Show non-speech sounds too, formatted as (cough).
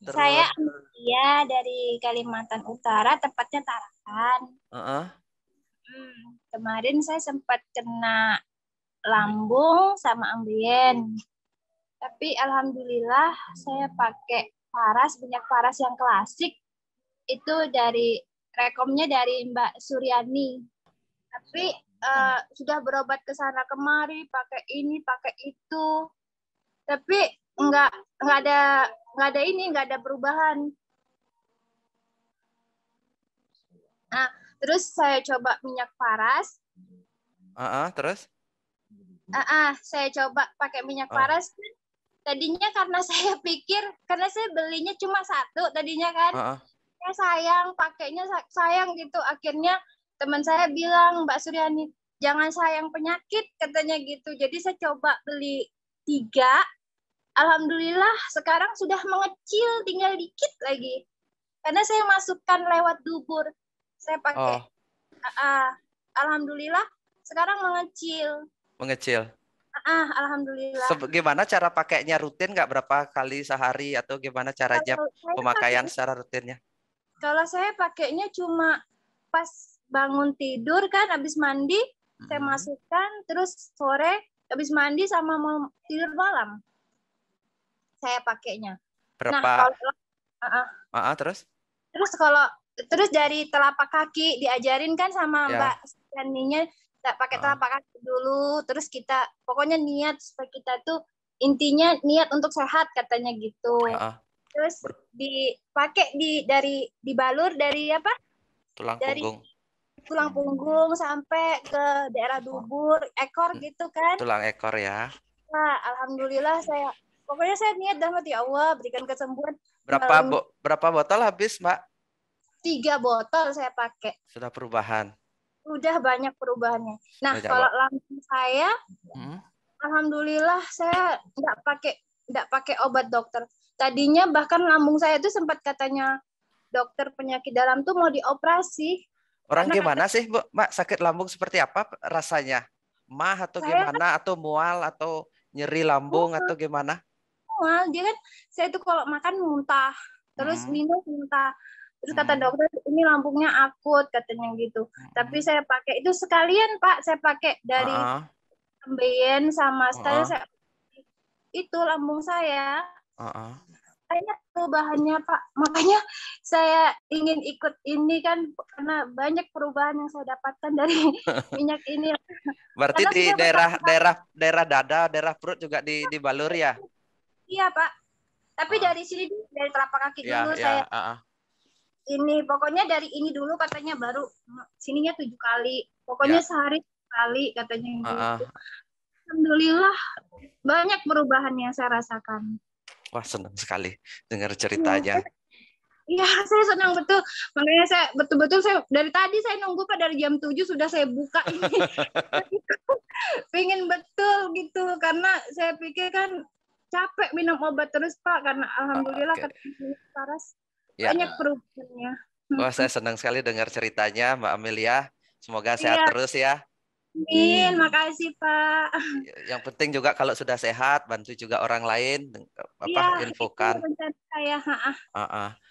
Terus... Saya Amelia dari Kalimantan Utara, tepatnya Tarakan. Uh -uh. Hmm, kemarin saya sempat kena lambung sama ambien. Tapi alhamdulillah saya pakai paras, banyak paras yang klasik. Itu dari rekomnya dari Mbak Suryani. Tapi uh, sudah berobat ke sana kemari, pakai ini, pakai itu. Tapi enggak nggak ada nggak ada ini nggak ada perubahan nah terus saya coba minyak paras ah uh -uh, terus ah uh -uh, saya coba pakai minyak uh. paras tadinya karena (laughs) saya pikir karena saya belinya cuma satu tadinya kan uh -uh. ya sayang pakainya sayang gitu akhirnya teman saya bilang Mbak Suryani jangan sayang penyakit katanya gitu jadi saya coba beli tiga alhamdulillah sekarang sudah mengecil tinggal dikit lagi karena saya masukkan lewat dubur saya pakai oh. uh, alhamdulillah sekarang mengecil mengecil ah alhamdulillah Se gimana cara pakainya rutin nggak berapa kali sehari atau gimana caranya kalau pemakaian pakai, secara rutinnya kalau saya pakainya cuma pas bangun tidur kan habis mandi hmm. saya mm-hmm. masukkan terus sore habis mandi sama mau tidur malam saya pakainya. Nah, Berapa? Nah, kalau, uh, uh, uh, uh, terus? Terus kalau terus dari telapak kaki diajarin kan sama yeah. Mbak Sianinya tak pakai uh. telapak kaki dulu, terus kita pokoknya niat supaya kita tuh intinya niat untuk sehat katanya gitu. Uh, uh. Terus dipakai di dari dibalur dari apa? Tulang dari, punggung tulang punggung sampai ke daerah dubur ekor hmm. gitu kan tulang ekor ya nah, alhamdulillah saya Pokoknya saya niat dalam ya Allah berikan kesembuhan. Berapa um, bo berapa botol habis, Mbak? Tiga botol saya pakai. Sudah perubahan. Sudah banyak perubahannya. Nah, Sudah kalau langsung saya, hmm? alhamdulillah saya nggak pakai nggak pakai obat dokter. Tadinya bahkan lambung saya itu sempat katanya dokter penyakit dalam tuh mau dioperasi. Orang gimana sih, Bu? Mak, sakit lambung seperti apa rasanya? Mah atau saya, gimana atau mual atau nyeri lambung uh, atau gimana? mual dia kan saya itu kalau makan muntah terus hmm. minum muntah terus kata hmm. dokter ini lambungnya akut katanya gitu hmm. tapi saya pakai itu sekalian pak saya pakai dari uh -uh. Ambien sama style uh saya itu lambung saya uh -uh. Kayaknya perubahannya Pak. Makanya saya ingin ikut ini kan karena banyak perubahan yang saya dapatkan dari (laughs) minyak ini. Berarti karena di daerah daerah daerah dada, daerah perut juga di balur ya? Iya Pak. Tapi uh. dari sini dari telapak kaki yeah, dulu yeah, saya. Uh, uh. Ini pokoknya dari ini dulu katanya baru sininya tujuh kali. Pokoknya yeah. sehari kali katanya gitu. uh. Alhamdulillah banyak perubahan yang saya rasakan. Wah senang sekali dengar iya, ceritanya. Iya, (laughs) saya senang betul. Makanya saya betul-betul saya dari tadi saya nunggu Pak dari jam 7 sudah saya buka ini. (laughs) (laughs) Pengen betul gitu karena saya pikir kan capek minum obat terus Pak karena alhamdulillah oh, okay. Paras ya. banyak perubahannya. Wah, saya senang sekali dengar ceritanya Mbak Amelia. Semoga iya. sehat ya. terus ya. Amin, makasih Pak. Iya, yang penting juga kalau sudah sehat bantu juga orang lain eh, apa ya, infokan. Itu saya. Ha -ha. Uh -uh.